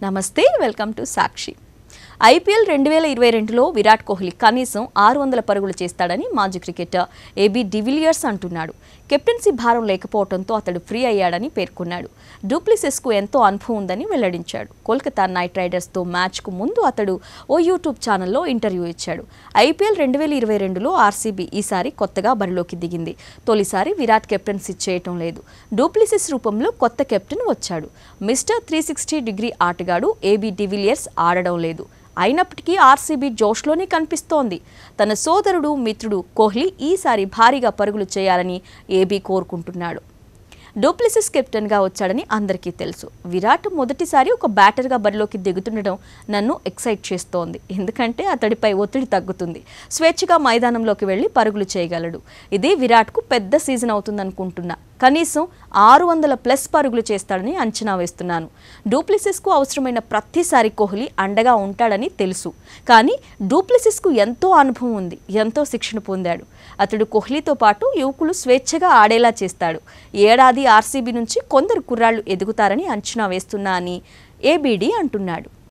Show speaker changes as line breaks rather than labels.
Namaste, welcome to Sakshi. IPL రెండు వేల ఇరవై రెండులో విరాట్ కోహ్లీ కనీసం ఆరు వందల పరుగులు చేస్తాడని మాజీ క్రికెటర్ ఏబీ డివిలియర్స్ అంటున్నాడు కెప్టెన్సీ భారం లేకపోవడంతో అతడు ఫ్రీ అయ్యాడని పేర్కొన్నాడు డూప్లిసెస్కు ఎంతో అనుభవం ఉందని వెల్లడించాడు కోల్కతా నైట్ రైడర్స్తో మ్యాచ్కు ముందు అతడు ఓ యూట్యూబ్ ఛానల్లో ఇంటర్వ్యూ ఇచ్చాడు ఐపీఎల్ రెండు వేల ఇరవై రెండులో ఆర్సీబీ ఈసారి కొత్తగా బరిలోకి దిగింది తొలిసారి విరాట్ కెప్టెన్సీ చేయటం లేదు డూప్లిసిస్ రూపంలో కొత్త కెప్టెన్ వచ్చాడు మిస్టర్ త్రీ సిక్స్టీ డిగ్రీ ఆటగాడు ఏబీ డివిలియర్స్ ఆడడం లేదు అయినప్పటికీ ఆర్సీబీ జోష్లోనే కనిపిస్తోంది తన సోదరుడు మిత్రుడు కోహ్లీ ఈసారి భారీగా పరుగులు చేయాలని ఏబీ కోరుకుంటున్నాడు డూప్లిసిస్ కెప్టెన్గా వచ్చాడని అందరికీ తెలుసు విరాట్ మొదటిసారి ఒక బ్యాటర్గా బరిలోకి దిగుతుండడం నన్ను ఎక్సైట్ చేస్తోంది ఎందుకంటే అతడిపై ఒత్తిడి తగ్గుతుంది స్వేచ్ఛగా మైదానంలోకి వెళ్ళి పరుగులు చేయగలడు ఇది విరాట్కు పెద్ద సీజన్ అవుతుందనుకుంటున్నా కనీసం ఆరు వందల ప్లస్ పరుగులు చేస్తాడని అంచనా వేస్తున్నాను డూప్లిసిస్కు అవసరమైన ప్రతిసారి కోహ్లీ అండగా ఉంటాడని తెలుసు కానీ డూప్లిసిస్కు ఎంతో అనుభవం ఉంది ఎంతో శిక్షణ పొందాడు అతడు కోహ్లీతో పాటు యువకులు స్వేచ్ఛగా ఆడేలా చేస్తాడు ఏడాది ఏడాది ఆర్సీబీ నుంచి కొందరు కుర్రాళ్లు ఎదుగుతారని అంచనా వేస్తున్నా అని ఏబీడీ అంటున్నాడు